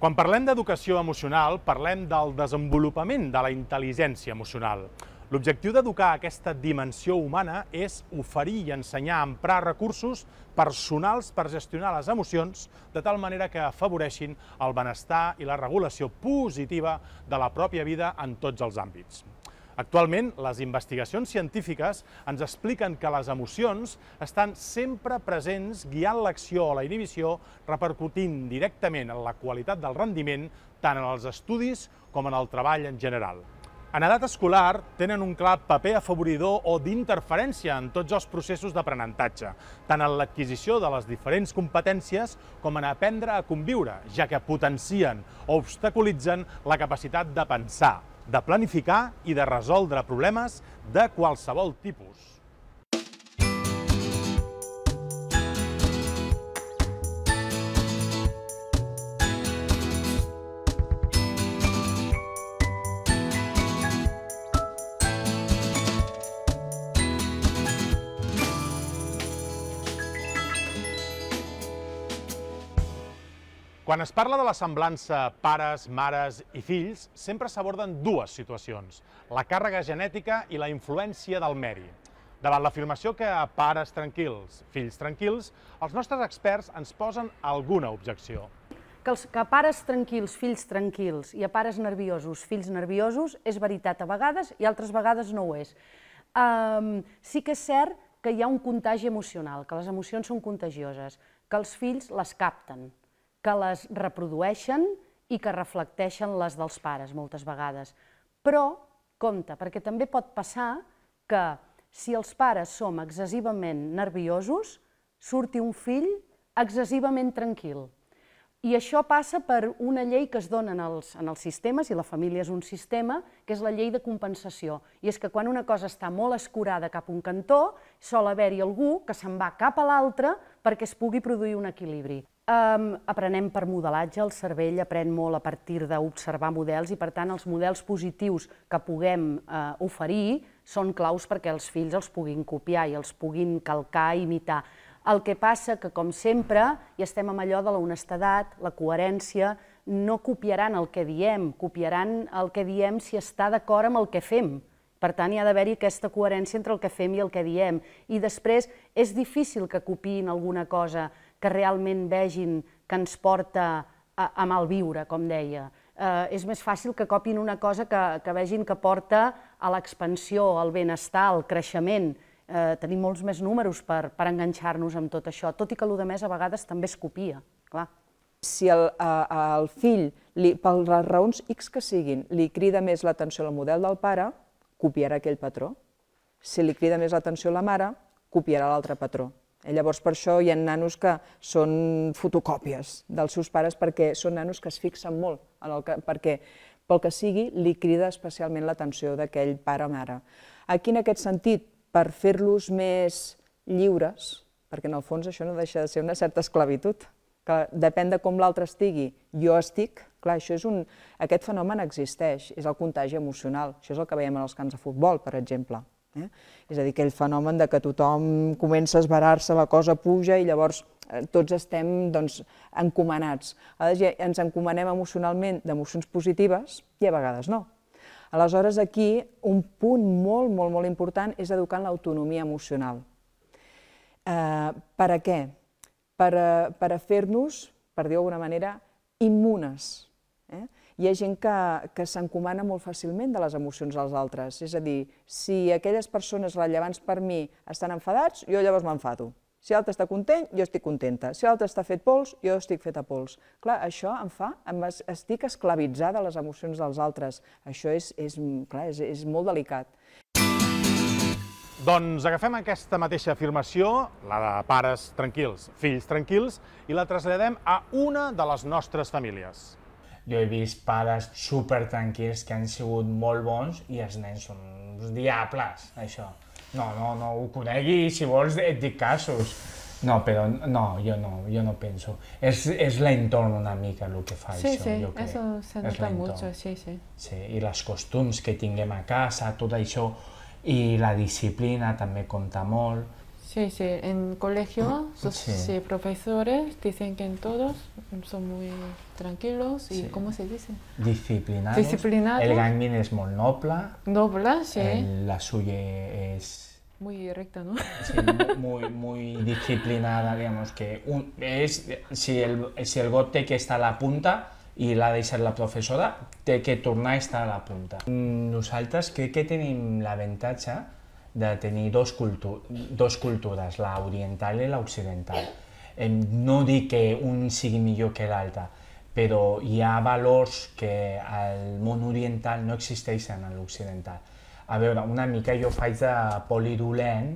Quan parlem d'educació emocional, parlem del desenvolupament de la intel·ligència emocional. L'objectiu d'educar aquesta dimensió humana és oferir i ensenyar a emprar recursos personals per gestionar les emocions de tal manera que afavoreixin el benestar i la regulació positiva de la pròpia vida en tots els àmbits. Actualment, les investigacions científiques ens expliquen que les emocions estan sempre presents guiant l'acció o la inhibició, repercutint directament en la qualitat del rendiment tant en els estudis com en el treball en general. En edat escolar tenen un clar paper afavoridor o d'interferència en tots els processos d'aprenentatge, tant en l'adquisició de les diferents competències com en aprendre a conviure, ja que potencien o obstaculitzen la capacitat de pensar, de planificar i de resoldre problemes de qualsevol tipus. Quan es parla de la semblança pares, mares i fills, sempre s'aborden dues situacions, la càrrega genètica i la influència del meri. Davant l'afirmació que pares tranquils, fills tranquils, els nostres experts ens posen alguna objecció. Que, els, que pares tranquils, fills tranquils, i a pares nerviosos, fills nerviosos, és veritat a vegades i altres vegades no ho és. Um, sí que és cert que hi ha un contagi emocional, que les emocions són contagioses, que els fills les capten, que les reprodueixen i que reflecteixen les dels pares moltes vegades. Però, compte, perquè també pot passar que si els pares som excessivament nerviosos, surti un fill excessivament tranquil. I això passa per una llei que es dona en els, en els sistemes, i la família és un sistema, que és la llei de compensació. I és que quan una cosa està molt escurada cap a un cantó, sol haver-hi algú que se'n va cap a l'altre perquè es pugui produir un equilibri. Um, aprenem per modelatge, el cervell aprèn molt a partir d'observar models i, per tant, els models positius que puguem uh, oferir són claus perquè els fills els puguin copiar i els puguin calcar, i imitar. El que passa que, com sempre, ja estem amb allò de la honestedat, la coherència, no copiaran el que diem, copiaran el que diem si està d'acord amb el que fem. Per tant, hi ha d'haver-hi aquesta coherència entre el que fem i el que diem. I després, és difícil que copiïn alguna cosa que realment vegin que ens porta a, a malviure, com deia. Eh, és més fàcil que copin una cosa que, que vegin que porta a l'expansió, al benestar, al creixement. Eh, tenim molts més números per, per enganxar-nos amb tot això, tot i que el més a vegades també es copia, clar. Si el, el fill, li, per les raons X que siguin, li crida més l'atenció al model del pare, copiarà aquell patró. Si li crida més l'atenció a la mare, copiarà l'altre patró. I eh, llavors per això hi ha nanos que són fotocòpies dels seus pares perquè són nanos que es fixen molt en el que, perquè pel que sigui li crida especialment l'atenció d'aquell pare o mare. Aquí en aquest sentit, per fer-los més lliures, perquè en el fons això no deixa de ser una certa esclavitud, que depèn de com l'altre estigui, jo estic, clar, això és un, aquest fenomen existeix, és el contagi emocional, això és el que veiem en els camps de futbol, per exemple. Eh? És a dir, aquell fenomen de que tothom comença a esbarar-se, la cosa puja i llavors eh, tots estem doncs, encomanats. A vegades ja ens encomanem emocionalment d'emocions positives i a vegades no. Aleshores, aquí un punt molt, molt, molt important és educar en l'autonomia emocional. Eh, per a què? Per a, per a fer-nos, per dir-ho d'alguna manera, immunes. Eh? hi ha gent que, que s'encomana molt fàcilment de les emocions dels altres. És a dir, si aquelles persones rellevants per mi estan enfadats, jo llavors m'enfado. Si l'altre està content, jo estic contenta. Si l'altre està fet pols, jo estic fet a pols. Clar, això em fa, em estic esclavitzada a les emocions dels altres. Això és, és, clar, és, és molt delicat. Doncs agafem aquesta mateixa afirmació, la de pares tranquils, fills tranquils, i la traslladem a una de les nostres famílies jo he vist pares super tranquils que han sigut molt bons i els nens són uns diables, això. No, no, no, ho conegui, si vols et dic casos. No, però no, jo no, jo no penso. És, és l'entorn una mica el que fa sí, això, sí, jo crec. Sí, sí, se nota sí, sí. Sí, i les costums que tinguem a casa, tot això, i la disciplina també compta molt Sí, sí, en colegio los profesores dicen que en todos son muy tranquilos y, ¿cómo se dice? Disciplinados. El gangmin es monopla. noble, sí. la suya es... Muy recta, ¿no? muy, muy disciplinada, digamos que... es, si el, si el gote que está a la punta, y la de ser la profesora te que turna está estar a la punta. Mm, nosaltres crec que la ventaja de tenir dos, cultu dos cultures, la oriental i la occidental. No dic que un sigui millor que l'altre, però hi ha valors que al món oriental no existeixen a l'occidental. A veure, una mica jo faig de polidolent,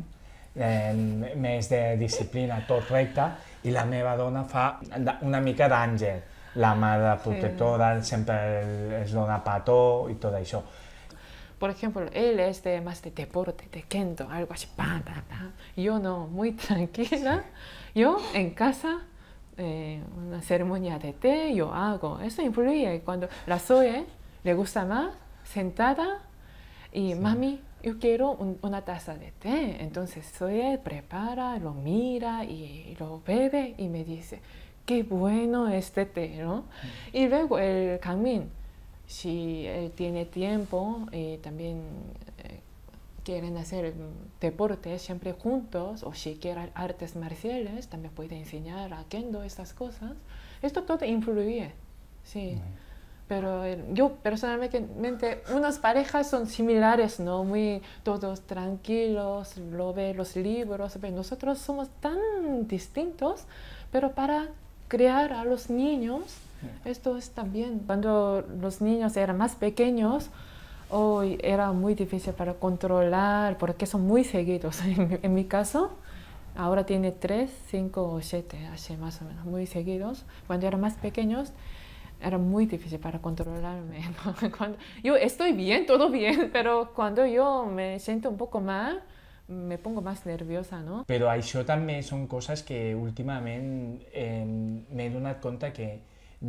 eh, més de disciplina, tot recte, i la meva dona fa una mica d'àngel, la mare protectora, sí. sempre es dona petó i tot això. por ejemplo, él es de más de deporte, de kendo, algo así, Yo no, muy tranquila. Yo en casa, eh, una ceremonia de té, yo hago. Eso influye cuando la Zoe le gusta más, sentada, y mami, yo quiero una taza de té. Entonces Zoe prepara, lo mira y lo bebe y me dice, qué bueno este té, ¿no? Mm. Y luego el Kangmin si eh, tiene tiempo y eh, también eh, quieren hacer mm, deportes siempre juntos o si quieren artes marciales también puede enseñar a kendo estas cosas esto todo influye sí pero yo personalmente unas parejas son similares no muy todos tranquilos lo ve los libros nosotros somos tan distintos pero para crear a los niños esto es también, cuando los niños eran más pequeños, hoy era muy difícil para controlar porque son muy seguidos. En mi, caso, ahora tiene tres, cinco o siete, así más o menos, muy seguidos. Cuando eran más pequeños, era muy difícil para controlarme. yo estoy bien, todo bien, pero cuando yo me siento un poco mal, me pongo más nerviosa, no? ahí yo también son cosas que últimamente em, me he dado cuenta que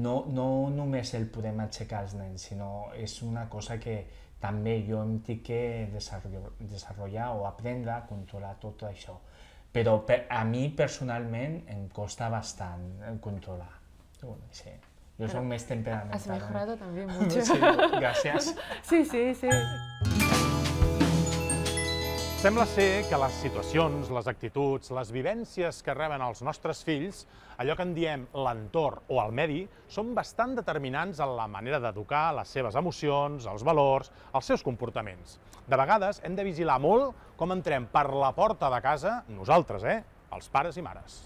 no, no només el podem aixecar als nens, sinó és una cosa que també jo em tinc que desenvolupar o aprendre a controlar tot això. Però per, a mi personalment em costa bastant eh, controlar. Bueno, sí. Jo soy més temperamental. Has mejorado también mucho. sí, sí, sí, sí. Sembla ser que les situacions, les actituds, les vivències que reben els nostres fills, allò que en diem l'entorn o el medi, són bastant determinants en la manera d'educar les seves emocions, els valors, els seus comportaments. De vegades hem de vigilar molt com entrem per la porta de casa, nosaltres, eh?, els pares i mares.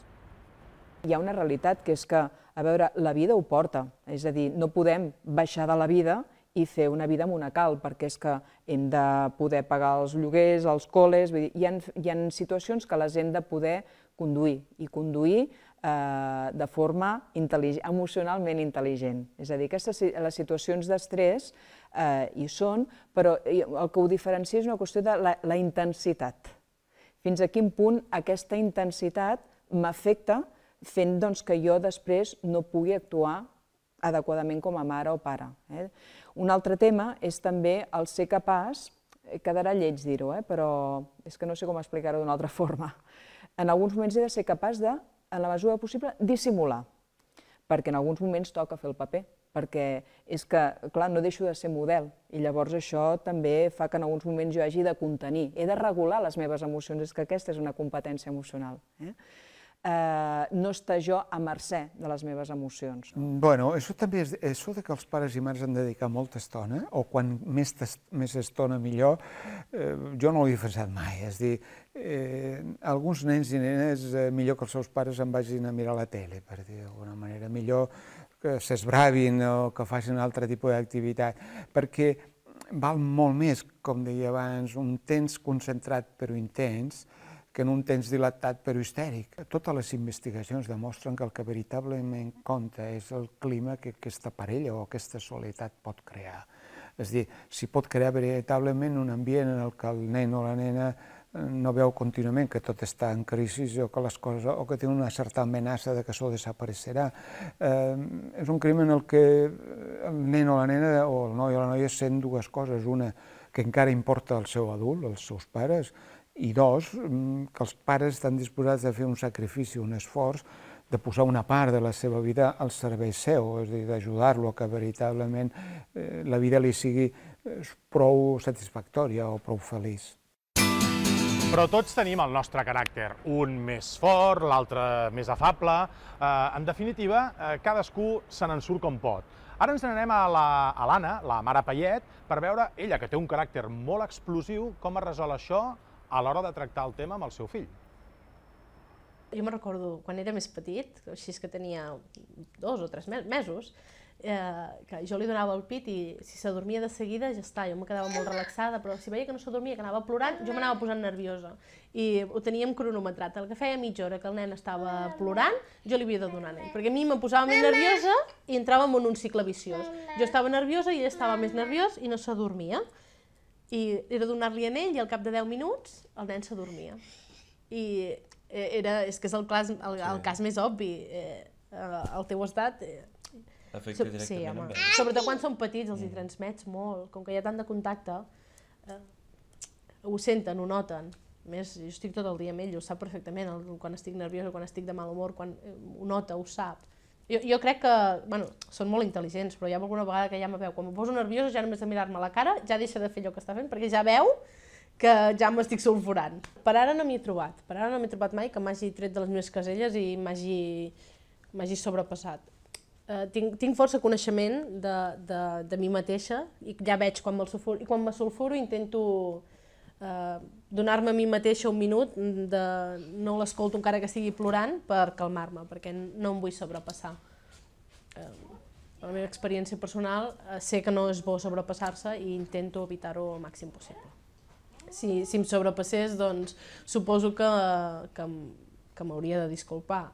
Hi ha una realitat que és que, a veure, la vida ho porta. És a dir, no podem baixar de la vida i fer una vida monacal, perquè és que hem de poder pagar els lloguers, els col·les, vull dir, hi, ha, hi ha situacions que les hem de poder conduir, i conduir eh, de forma intel·ligent, emocionalment intel·ligent. És a dir, aquestes, les situacions d'estrès eh, hi són, però el que ho diferencia és una qüestió de la, la intensitat. Fins a quin punt aquesta intensitat m'afecta fent doncs, que jo després no pugui actuar adequadament com a mare o pare. Eh? Un altre tema és també el ser capaç, eh, quedarà lleig dir-ho, eh? però és que no sé com explicar-ho d'una altra forma. En alguns moments he de ser capaç de, en la mesura possible, dissimular, perquè en alguns moments toca fer el paper, perquè és que, clar, no deixo de ser model, i llavors això també fa que en alguns moments jo hagi de contenir, he de regular les meves emocions, és que aquesta és una competència emocional. Eh? eh, no estar jo a mercè de les meves emocions. Bueno, això també és, això de que els pares i mares han de dedicar molta estona, o quan més, més estona millor, eh, jo no ho he defensat mai. És dir, eh, alguns nens i nenes eh, millor que els seus pares en vagin a mirar la tele, per dir d'alguna manera, millor que s'esbravin o que facin un altre tipus d'activitat, perquè val molt més, com deia abans, un temps concentrat però intens, que en un temps dilatat però histèric. Totes les investigacions demostren que el que veritablement compta és el clima que aquesta parella o aquesta soledat pot crear. És dir, si pot crear veritablement un ambient en el que el nen o la nena eh, no veu contínuament que tot està en crisi o que les coses o que té una certa amenaça de que això desapareixerà. Eh, és un crim en el que eh, el nen o la nena o el noi o la noia sent dues coses, una que encara importa al seu adult, als seus pares, i dos, mm, que els pares estan disposats a fer un sacrifici, un esforç, de posar una part de la seva vida al servei seu, és a dir, d'ajudar-lo a que veritablement eh, la vida li sigui eh, prou satisfactòria o prou feliç. Però tots tenim el nostre caràcter, un més fort, l'altre més afable. Eh, en definitiva, eh, cadascú se n'en surt com pot. Ara ens n'anem a l'Anna, la, a la mare Payet, per veure ella, que té un caràcter molt explosiu, com es resol això a l'hora de tractar el tema amb el seu fill. Jo me recordo quan era més petit, així que tenia dos o tres mesos, eh, que jo li donava el pit i si s'adormia de seguida ja està, jo em quedava molt relaxada, però si veia que no s'adormia, que anava plorant, jo m'anava posant nerviosa. I ho teníem cronometrat, el que feia mitja hora que el nen estava plorant, jo li havia de donar nen, perquè a mi em posava més nerviosa i entràvem en un cicle viciós. Jo estava nerviosa i ell estava més nerviós i no s'adormia. I era donar-li a ell i al cap de 10 minuts el nen s'adormia. I eh, era, és que és el, clas, el, sí. el cas més obvi. Eh, eh, el teu estat... Eh, Afecta directament sí, home. amb ells. Sobretot quan són petits, els mm. hi transmets molt. Com que hi ha tant de contacte, eh, ho senten, ho noten. A més, jo estic tot el dia amb ell, ho sap perfectament, el, quan estic nerviosa, quan estic de mal humor, quan eh, ho nota, ho sap. Jo, jo crec que, bueno, són molt intel·ligents, però hi ha alguna vegada que ja me veu, quan em poso nerviosa ja només de mirar-me la cara ja deixa de fer allò que està fent, perquè ja veu que ja m'estic sulfurant. Per ara no m'hi he trobat, per ara no m'he trobat mai que m'hagi tret de les meves caselles i m'hagi sobrepassat. Eh, tinc, tinc força coneixement de, de, de mi mateixa i ja veig quan me'l sulfuro, i quan me sulfuro intento Eh, donar-me a mi mateixa un minut de no l'escolto encara que estigui plorant per calmar-me, perquè no em vull sobrepassar. Eh, per la meva experiència personal eh, sé que no és bo sobrepassar-se i intento evitar-ho al màxim possible. Si, si em sobrepassés, doncs suposo que, que, que m'hauria de disculpar,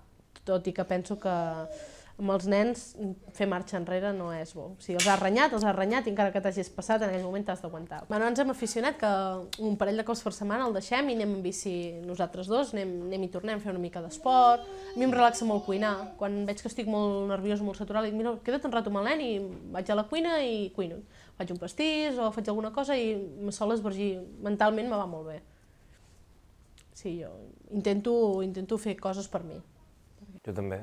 tot i que penso que amb els nens fer marxa enrere no és bo. Si els has renyat, els has renyat i encara que t'hagis passat, en aquell moment t'has d'aguantar. Bueno, ens hem aficionat que un parell de cops per setmana el deixem i anem en bici nosaltres dos, anem, anem i tornem a fer una mica d'esport. A mi em relaxa molt cuinar. Quan veig que estic molt nerviós, molt saturat, dic, mira, queda't un rato amb el nen i vaig a la cuina i cuino. Faig un pastís o faig alguna cosa i me sol esvergir. Mentalment me va molt bé. Sí, jo intento, intento fer coses per mi. Jo també.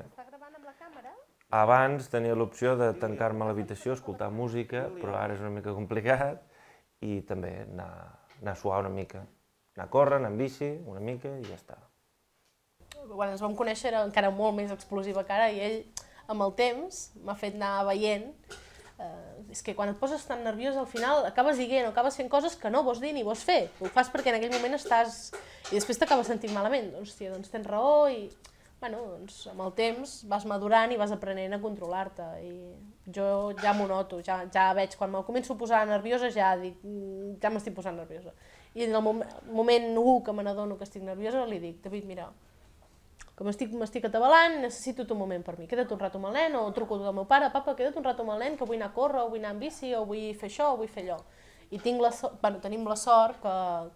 Abans tenia l'opció de tancar-me a l'habitació, escoltar música, però ara és una mica complicat, i també anar, anar a suar una mica. Anar a córrer, anar amb bici, una mica, i ja està. Quan ens vam conèixer era encara molt més explosiva que ara, i ell, amb el temps, m'ha fet anar veient. Eh, és que quan et poses tan nerviós, al final acabes dient o acabes fent coses que no vols dir ni vols fer. Ho fas perquè en aquell moment estàs... i després t'acabes sentint malament. Doncs, hòstia, doncs tens raó i bueno, doncs, amb el temps vas madurant i vas aprenent a controlar-te. I jo ja m'ho noto, ja, ja veig, quan me començo a posar nerviosa, ja dic, mm, ja m'estic posant nerviosa. I en el mom moment 1 que me n'adono que estic nerviosa, li dic, David, mira, com estic, m'estic atabalant, necessito un moment per mi. Queda't un rato amb el nen, o truco al meu pare, papa, queda't un rato amb el nen, que vull anar a córrer, o vull anar amb bici, o vull fer això, o vull fer allò. I tinc la so bueno, tenim la sort que,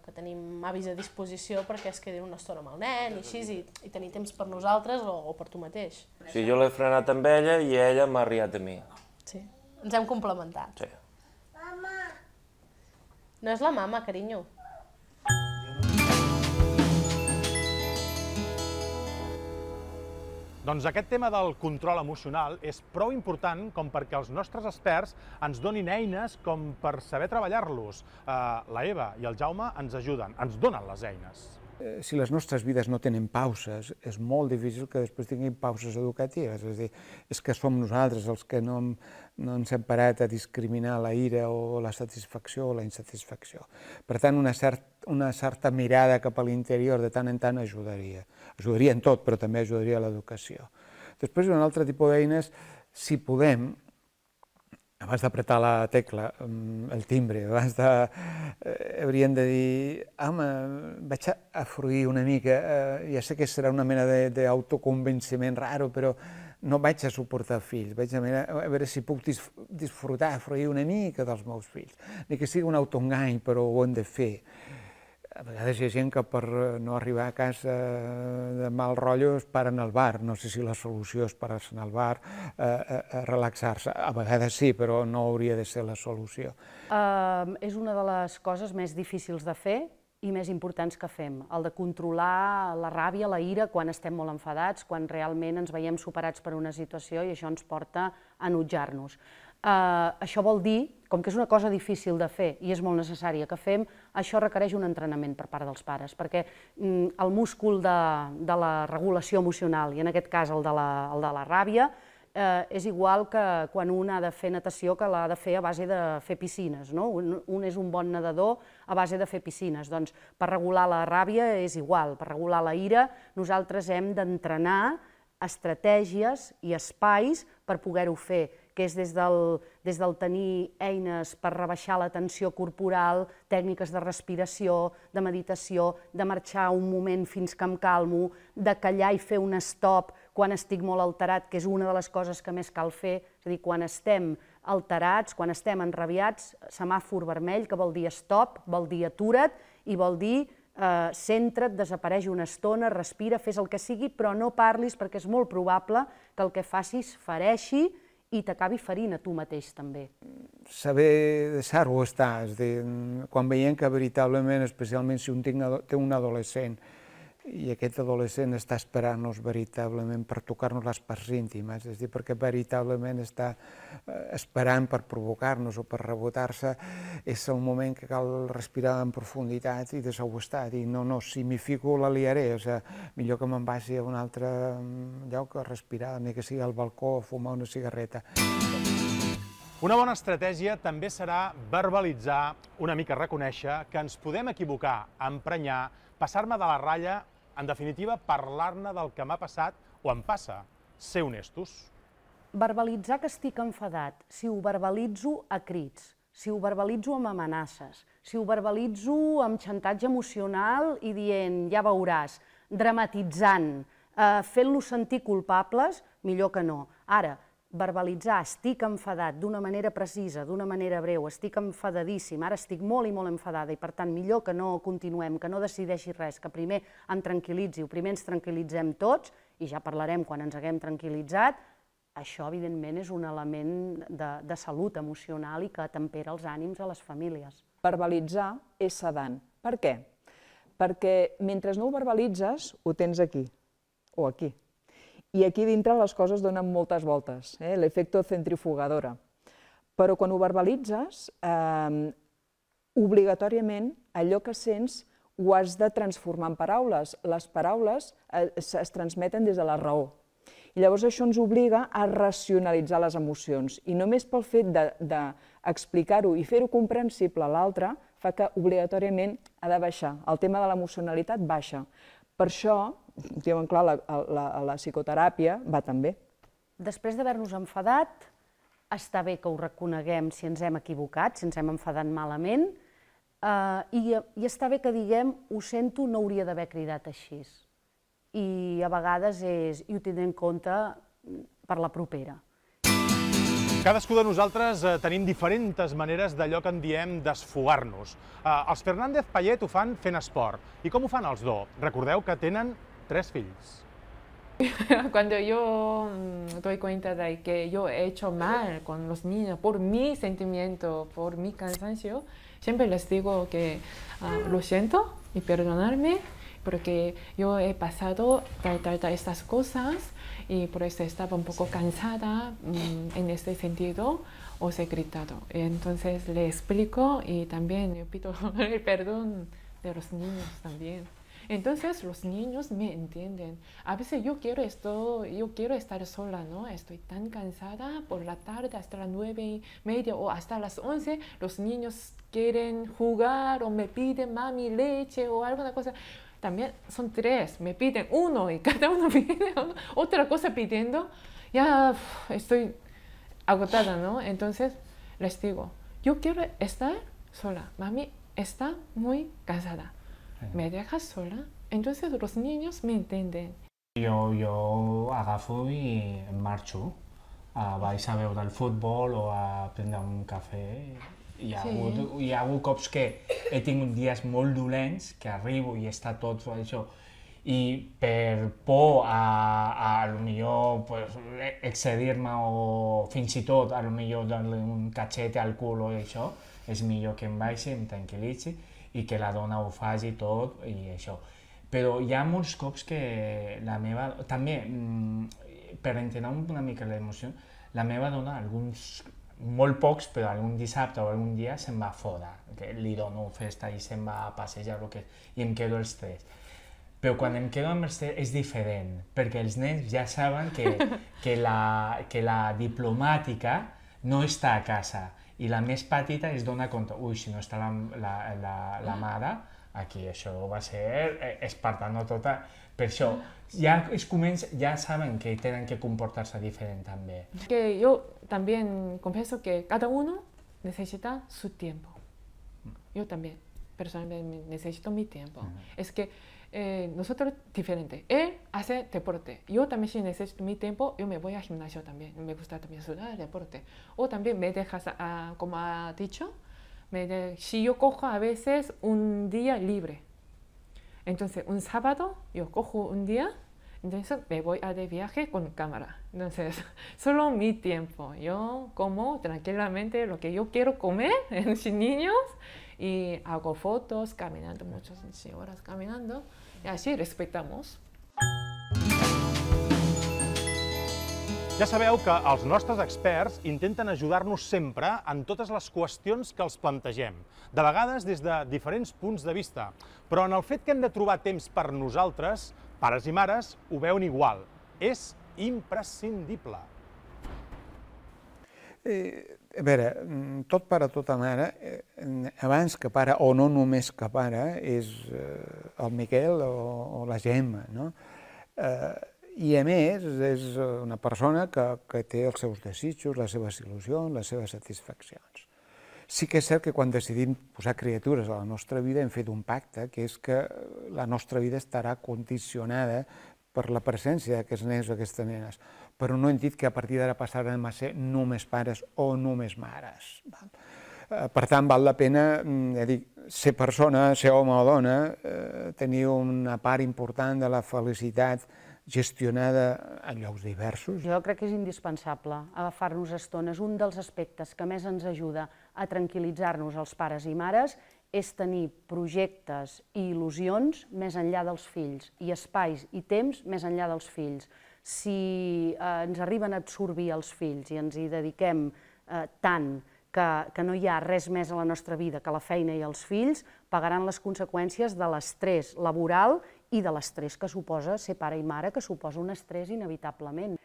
que tenim avis a disposició perquè es quedin una estona amb el nen i així, i, i tenir temps per nosaltres o, o per tu mateix. Sí, jo l'he frenat amb ella i ella m'ha arriat a mi. Sí, ens hem complementat. Sí. Mama! No és la mama, carinyo. Doncs aquest tema del control emocional és prou important com perquè els nostres experts ens donin eines com per saber treballar-los. Eh, la Eva i el Jaume ens ajuden, ens donen les eines. Eh, si les nostres vides no tenen pauses, és molt difícil que després tinguin pauses educatives. És a dir, és que som nosaltres els que no, hem, no ens hem parat a discriminar la ira o la satisfacció o la insatisfacció. Per tant, una, cert, una certa mirada cap a l'interior de tant en tant ajudaria. Ajudaria en tot, però també ajudaria a l'educació. Després, un altre tipus d'eines, si podem, abans d'apretar la tecla, mm, el timbre, abans de... Eh, hauríem de dir, home, vaig a fruir una mica, eh, ja sé que serà una mena d'autoconvenciment raro, però no vaig a suportar fills, vaig a, mirar, a veure si puc dis, disfrutar, fruir una mica dels meus fills, ni que sigui un autoengany, però ho hem de fer a vegades hi ha gent que per eh, no arribar a casa eh, de mal rotllo es paren al bar. No sé si la solució és parar-se al bar, eh, eh, eh, relaxar-se. A vegades sí, però no hauria de ser la solució. Uh, és una de les coses més difícils de fer i més importants que fem, el de controlar la ràbia, la ira, quan estem molt enfadats, quan realment ens veiem superats per una situació i això ens porta a enutjar-nos. Uh, això vol dir, com que és una cosa difícil de fer i és molt necessària que fem, això requereix un entrenament per part dels pares, perquè mm, el múscul de, de la regulació emocional, i en aquest cas el de la, el de la ràbia, eh, és igual que quan un ha de fer natació que l'ha de fer a base de fer piscines. No? Un, un és un bon nedador a base de fer piscines. Doncs per regular la ràbia és igual, per regular la ira nosaltres hem d'entrenar estratègies i espais per poder-ho fer que és des del, des del tenir eines per rebaixar la tensió corporal, tècniques de respiració, de meditació, de marxar un moment fins que em calmo, de callar i fer un stop quan estic molt alterat, que és una de les coses que més cal fer, és a dir, quan estem alterats, quan estem enrabiats, semàfor vermell, que vol dir stop, vol dir atura't i vol dir eh, centra't, desapareix una estona, respira, fes el que sigui, però no parlis perquè és molt probable que el que facis fareixi, i t'acabi ferint a tu mateix també. Saber deixar-ho estar, és dir, quan veiem que veritablement, especialment si un té un adolescent, i aquest adolescent està esperant-nos veritablement per tocar-nos les parts íntimes, és a dir, perquè veritablement està eh, esperant per provocar-nos o per rebotar-se, és el moment que cal respirar en profunditat i desagustar, dir, no, no, si m'hi fico la liaré, o sigui, millor que me'n vagi a un altre mm, lloc a respirar, ni que sigui al balcó a fumar una cigarreta. Una bona estratègia també serà verbalitzar, una mica reconèixer, que ens podem equivocar, emprenyar, passar-me de la ratlla en definitiva, parlar-ne del que m'ha passat o em passa. Ser honestos. Verbalitzar que estic enfadat, si ho verbalitzo a crits, si ho verbalitzo amb amenaces, si ho verbalitzo amb xantatge emocional i dient, ja veuràs, dramatitzant, eh, fent-los sentir culpables, millor que no. Ara, verbalitzar estic enfadat d'una manera precisa, d'una manera breu, estic enfadadíssim, ara estic molt i molt enfadada i per tant millor que no continuem, que no decideixi res, que primer em tranquil·litzi, primer ens tranquil·litzem tots i ja parlarem quan ens haguem tranquil·litzat, això evidentment és un element de, de salut emocional i que tempera els ànims a les famílies. Verbalitzar és sedant. Per què? Perquè mentre no ho verbalitzes, ho tens aquí o aquí. I aquí dintre les coses donen moltes voltes, eh? l'efecte centrifugadora. Però quan ho verbalitzes, eh, obligatòriament allò que sents ho has de transformar en paraules. Les paraules eh, es, es transmeten des de la raó. I llavors això ens obliga a racionalitzar les emocions. I només pel fet d'explicar-ho de, de i fer-ho comprensible a l'altre fa que obligatòriament ha de baixar. El tema de l'emocionalitat baixa. Per això diuen, clar, la, la, la psicoteràpia va també. Després d'haver-nos enfadat, està bé que ho reconeguem si ens hem equivocat, si ens hem enfadat malament, eh, i, i està bé que diguem, ho sento, no hauria d'haver cridat així. I a vegades és, i ho tindré en compte per la propera. Cadascú de nosaltres eh, tenim diferents maneres d'allò que en diem desfogar-nos. Eh, els Fernández Pallet ho fan fent esport. I com ho fan els dos? Recordeu que tenen tres hijos. Cuando yo mm, doy cuenta de que yo he hecho mal con los niños por mi sentimiento, por mi cansancio, siempre les digo que ah, lo siento y perdonarme porque yo he pasado estas cosas y por eso estaba un poco cansada mm, en este sentido, se he gritado. entonces le explico y también yo pido el perdón de los niños también. Entonces los niños me entienden. A veces yo quiero, esto, yo quiero estar sola, ¿no? Estoy tan cansada por la tarde hasta las nueve y media o hasta las once. Los niños quieren jugar o me piden mami leche o alguna cosa también son tres, me piden uno y cada uno pide otra cosa pidiendo, ya estoy agotada, ¿no? Entonces les digo, yo quiero estar sola, mami está muy cansada. me dejas sola, entonces los niños me entienden. Jo, jo agafo i marcho. marxo. Uh, vaig a veure el futbol o a prendre un cafè. Hi ha, sí. hagut, hi ha hagut cops que he tingut dies molt dolents, que arribo i està tot això. I per por a, a, a millor pues, e, excedir-me o fins i tot a millor donar un catxet al cul o això, és millor que em baixi, em tranquil·litzi i que la dona ho faci tot i això. Però hi ha molts cops que la meva... També, mm, per entendre una mica l'emoció, la meva dona alguns molt pocs, però algun dissabte o algun dia se'n va fora, que li dono festa i se'n va a passejar que, i em quedo els tres. Però quan em quedo amb els tres és diferent, perquè els nens ja saben que, que, la, que la diplomàtica no està a casa, i la més petita es dona compte, ui, si no està la, la, la, la ah. mare, aquí això va ser eh, espartano tota... Per això, ah, ja es comença, ja saben que tenen que comportar-se diferent també. Que jo també confesso que cada uno necessita su tiempo. Mm. Jo també, personalment, necessito mi tiempo. Uh -huh. Es que eh, nosotros diferente. Él hace deporte. Yo también si necesito mi tiempo, yo me voy al gimnasio también. Me gusta también hacer deporte. O también me dejas, como ha dicho, si yo cojo a veces un día libre. Entonces, un sábado yo cojo un día, entonces me voy a de viaje con cámara. Entonces, solo mi tiempo. Yo como tranquilamente lo que yo quiero comer sin niños y hago fotos caminando muchas horas caminando y así respetamos. Ja sabeu que els nostres experts intenten ajudar-nos sempre en totes les qüestions que els plantegem, de vegades des de diferents punts de vista, però en el fet que hem de trobar temps per nosaltres, pares i mares ho veuen igual. És imprescindible. Eh, a veure, mm, tot pare, tota mare, eh, mm, abans que pare, o no només que pare, és eh, el Miquel o, o la Gemma, no? Eh, I a més, és una persona que, que té els seus desitjos, les seves il·lusions, les seves satisfaccions. Sí que és cert que quan decidim posar criatures a la nostra vida hem fet un pacte, que és que la nostra vida estarà condicionada per la presència d'aquests nens o aquestes nenes però no hem dit que a partir d'ara passaran a ser només pares o només mares. Val? Eh, per tant, val la pena mm, ja dic, ser persona, ser home o dona, eh, tenir una part important de la felicitat gestionada en llocs diversos. Jo crec que és indispensable agafar-nos estones. Un dels aspectes que més ens ajuda a tranquil·litzar-nos els pares i mares és tenir projectes i il·lusions més enllà dels fills i espais i temps més enllà dels fills si eh, ens arriben a absorbir els fills i ens hi dediquem eh, tant que, que no hi ha res més a la nostra vida que la feina i els fills, pagaran les conseqüències de l'estrès laboral i de l'estrès que suposa ser pare i mare, que suposa un estrès inevitablement.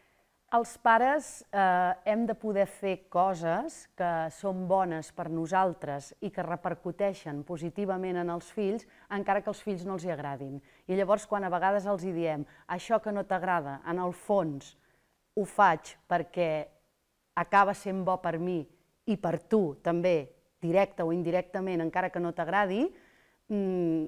Els pares eh, hem de poder fer coses que són bones per nosaltres i que repercuteixen positivament en els fills, encara que els fills no els hi agradin. I llavors, quan a vegades els hi diem això que no t'agrada, en el fons, ho faig perquè acaba sent bo per mi i per tu també, directa o indirectament, encara que no t'agradi, mm,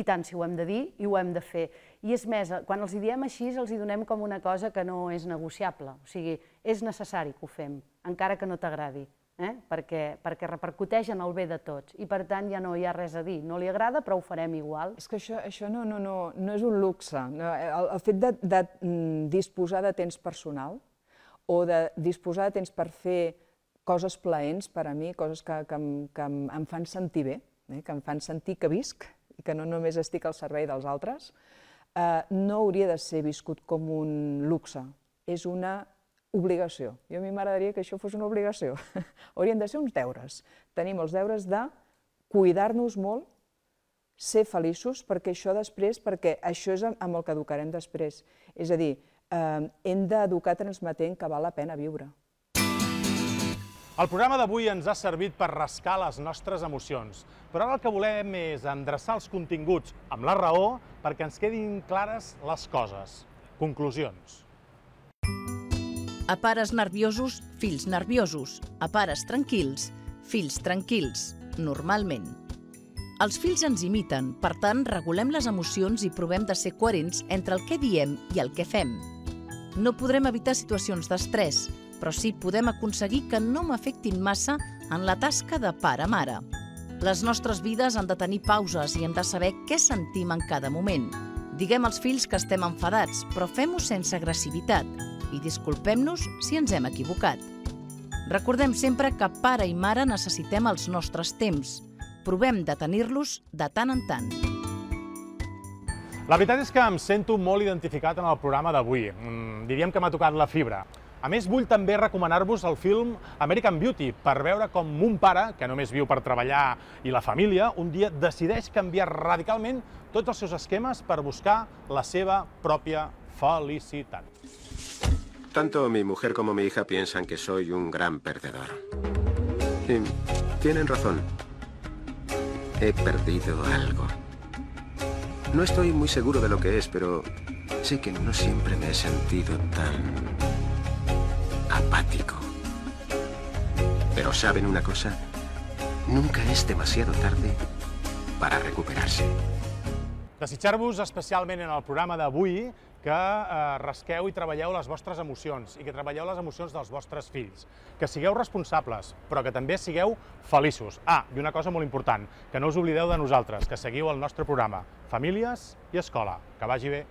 i tant si ho hem de dir i ho hem de fer. I és més, quan els hi diem així, els hi donem com una cosa que no és negociable, o sigui, és necessari que ho fem, encara que no t'agradi eh? perquè, perquè repercuteix en el bé de tots i per tant ja no hi ha res a dir. No li agrada però ho farem igual. És que això, això no, no, no, no és un luxe. El, el fet de, de mm, disposar de temps personal o de disposar de temps per fer coses plaents per a mi, coses que, que, em, que em fan sentir bé, eh? que em fan sentir que visc i que no només estic al servei dels altres, eh, no hauria de ser viscut com un luxe. És una obligació. Jo a mi m'agradaria que això fos una obligació. Haurien de ser uns deures. Tenim els deures de cuidar-nos molt, ser feliços, perquè això després, perquè això és amb el que educarem després. És a dir, eh, hem d'educar transmetent que val la pena viure. El programa d'avui ens ha servit per rascar les nostres emocions, però ara el que volem és endreçar els continguts amb la raó perquè ens quedin clares les coses. Conclusions. A pares nerviosos, fills nerviosos. A pares tranquils, fills tranquils, normalment. Els fills ens imiten, per tant, regulem les emocions i provem de ser coherents entre el que diem i el que fem. No podrem evitar situacions d'estrès, però sí podem aconseguir que no m'afectin massa en la tasca de pare-mare. Les nostres vides han de tenir pauses i hem de saber què sentim en cada moment. Diguem als fills que estem enfadats, però fem-ho sense agressivitat, i disculpem-nos si ens hem equivocat. Recordem sempre que pare i mare necessitem els nostres temps. Provem de tenir-los de tant en tant. La veritat és que em sento molt identificat en el programa d'avui. Mm, diríem que m'ha tocat la fibra. A més, vull també recomanar-vos el film American Beauty per veure com un pare, que només viu per treballar i la família, un dia decideix canviar radicalment tots els seus esquemes per buscar la seva pròpia felicitat. Tanto mi mujer como mi hija piensan que soy un gran perdedor. Y tienen razón. He perdido algo. No estoy muy seguro de lo que es, pero sé que no siempre me he sentido tan apático. Pero saben una cosa, nunca es demasiado tarde para recuperarse. vos especialmente en el programa que eh, rasqueu i treballeu les vostres emocions i que treballeu les emocions dels vostres fills. Que sigueu responsables, però que també sigueu feliços. Ah, i una cosa molt important, que no us oblideu de nosaltres, que seguiu el nostre programa Famílies i Escola. Que vagi bé.